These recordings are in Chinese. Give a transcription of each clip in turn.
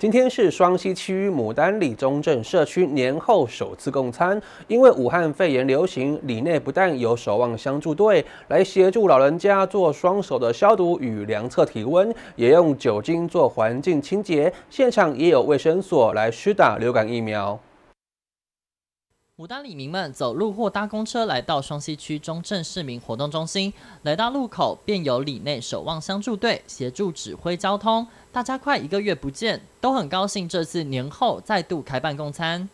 今天是双溪区牡丹里中正社区年后首次供餐，因为武汉肺炎流行，里内不但有守望相助队来协助老人家做双手的消毒与量测体温，也用酒精做环境清洁，现场也有卫生所来施打流感疫苗。牡丹里民们走路或搭公车来到双溪区中正市民活动中心，来到路口便有里内守望相助队协助指挥交通。大家快一个月不见，都很高兴这次年后再度开办共餐。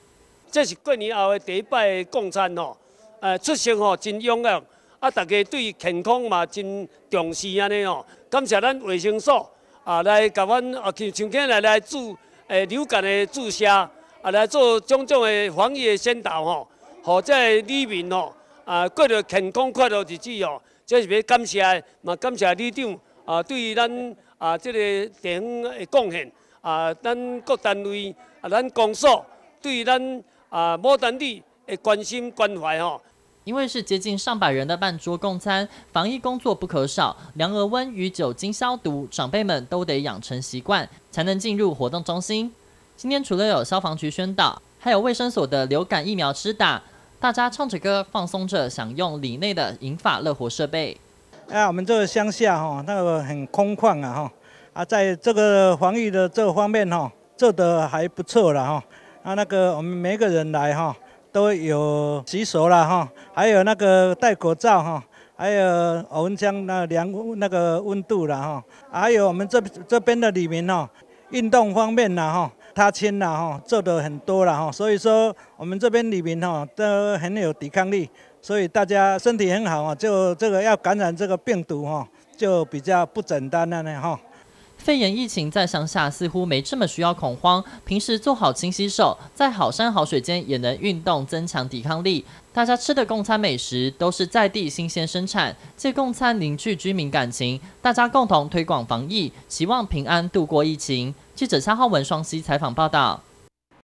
这是过年后的第一摆共餐哦，呃，出行哦真踊跃，啊，大家对健康嘛真重视安尼哦。感谢咱卫生所啊来甲阮哦像请今日来注诶流感的注射。啊，来做种种的防疫的宣导吼，好在里面吼，啊过着健康快乐日子哦，这是要感谢的，嘛感谢李长啊对咱啊这个地方的贡献啊，咱各单位啊，咱公社对咱啊牡丹位的关心关怀吼。因为是接近上百人的半桌共餐，防疫工作不可少，量额温与酒精消毒，长辈们都得养成习惯，才能进入活动中心。今天除了有消防局宣导，还有卫生所的流感疫苗支打，大家唱着歌，放松着，享用里内的银发乐活设备。哎呀，我们这个乡下哈，那个很空旷啊哈，啊，在这个防疫的这方面哈，做的还不错了哈。啊，那个我们每个人来哈，都有洗手了哈，还有那个戴口罩哈，还有我们将那量那个温度了哈，还有我们这这边的里面哈，运动方面呢哈。他签了哈，做的很多了哈，所以说我们这边里面哈都很有抵抗力，所以大家身体很好啊，就这个要感染这个病毒哈，就比较不简单了呢哈。肺炎疫情在乡下似乎没这么需要恐慌，平时做好清洗手，在好山好水间也能运动增强抵抗力。大家吃的共餐美食都是在地新鲜生产，借共餐凝聚居民感情，大家共同推广防疫，希望平安度过疫情。记者夏浩文双溪采访报道。